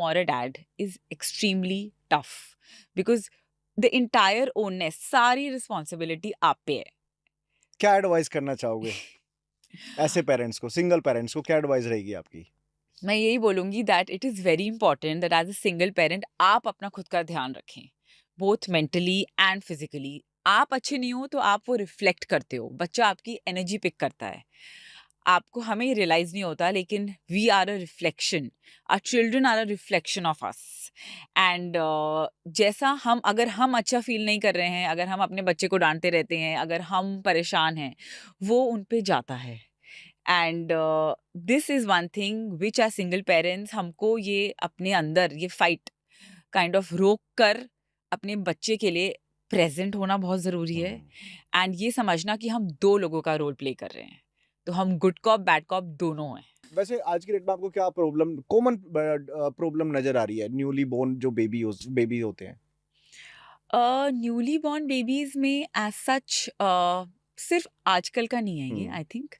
or a dad is extremely tough because the entire onus, sari responsibility aap pe hai kya advice karna chahoge ऐसे parents को single parents को क्या advice रहेगी आपकी मैं यही बोलूँगी that it is very important that as a single parent आप अपना खुद का ध्यान रखें बोथ मेंटली एंड फिजिकली आप अच्छे नहीं हो तो आप वो रिफ्लेक्ट करते हो बच्चा आपकी एनर्जी पिक करता है आपको हमें रियलाइज नहीं होता लेकिन we are a reflection our children are a reflection of us and जैसा हम अगर हम अच्छा फील नहीं कर रहे हैं अगर हम अपने बच्चे को डांटते रहते हैं अगर हम परेशान हैं वो उन पर जाता है and this is one thing which our single parents हमको ये अपने अंदर ये फाइट काइंड ऑफ रोक कर अपने बच्चे के लिए प्रेजेंट होना बहुत ज़रूरी है एंड हम्म। ये समझना कि हम दो लोगों का रोल प्ले कर रहे हैं तो हम गुड कॉप बैड कॉप दोनों हैं वैसे आज की डेट में आपको क्या प्रॉब्लम कॉमन प्रॉब्लम नज़र आ रही है न्यूली बोर्न जो बेबी हो, बेबी होते हैं न्यूली बॉर्न बेबीज में एज सच uh, सिर्फ आजकल का नहीं है ये आई थिंक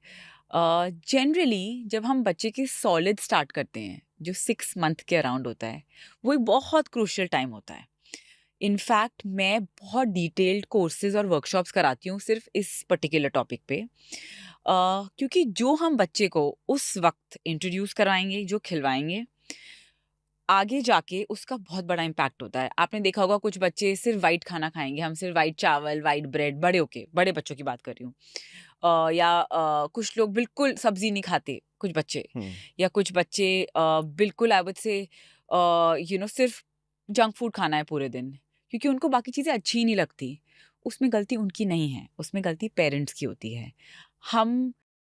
जनरली जब हम बच्चे के सॉलिड स्टार्ट करते हैं जो सिक्स मंथ के अराउंड होता है वो एक बहुत क्रूशल टाइम होता है इनफैक्ट मैं बहुत डिटेल्ड कोर्सेज और वर्कशॉप्स कराती हूँ सिर्फ इस पर्टिकुलर टॉपिक पे आ, क्योंकि जो हम बच्चे को उस वक्त इंट्रोड्यूस कराएंगे जो खिलवाएंगे आगे जाके उसका बहुत बड़ा इम्पैक्ट होता है आपने देखा होगा कुछ बच्चे सिर्फ वाइट खाना खाएंगे हम सिर्फ वाइट चावल वाइट ब्रेड बड़े okay, बड़े बच्चों की बात कर रही हूँ या आ, कुछ लोग बिल्कुल सब्जी नहीं खाते कुछ बच्चे या कुछ बच्चे बिल्कुल I would say you know सिर्फ जंक फूड खाना है पूरे दिन क्योंकि उनको बाकी चीज़ें अच्छी ही नहीं लगती उसमें गलती उनकी नहीं है उसमें गलती पेरेंट्स की होती है हम